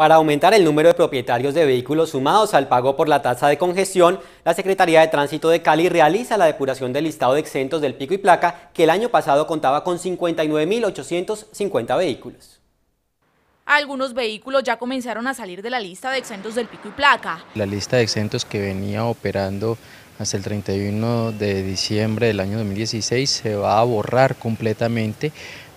Para aumentar el número de propietarios de vehículos sumados al pago por la tasa de congestión, la Secretaría de Tránsito de Cali realiza la depuración del listado de exentos del pico y placa, que el año pasado contaba con 59.850 vehículos. Algunos vehículos ya comenzaron a salir de la lista de exentos del pico y placa. La lista de exentos que venía operando hasta el 31 de diciembre del año 2016 se va a borrar completamente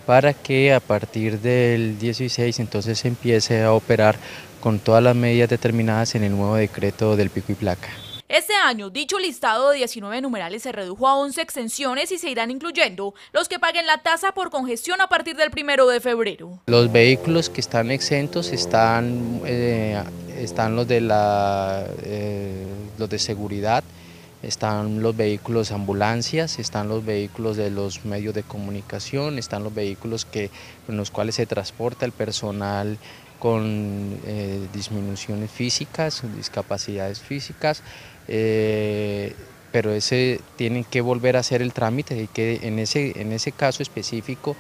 para que a partir del 16 entonces se empiece a operar con todas las medidas determinadas en el nuevo decreto del pico y placa. Este año, dicho listado de 19 numerales se redujo a 11 exenciones y se irán incluyendo los que paguen la tasa por congestión a partir del 1 de febrero. Los vehículos que están exentos están, eh, están los, de la, eh, los de seguridad, están los vehículos ambulancias, están los vehículos de los medios de comunicación, están los vehículos que, en los cuales se transporta el personal con eh, disminuciones físicas, discapacidades físicas, eh, pero ese tienen que volver a hacer el trámite y que en ese, en ese caso específico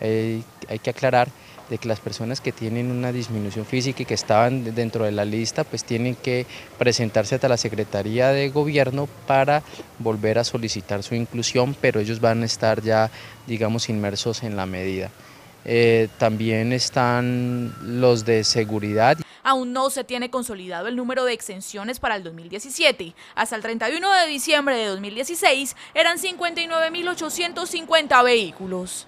eh, hay que aclarar de que las personas que tienen una disminución física y que estaban dentro de la lista, pues tienen que presentarse hasta la Secretaría de Gobierno para volver a solicitar su inclusión, pero ellos van a estar ya, digamos, inmersos en la medida. Eh, también están los de seguridad. Aún no se tiene consolidado el número de exenciones para el 2017. Hasta el 31 de diciembre de 2016 eran 59.850 vehículos.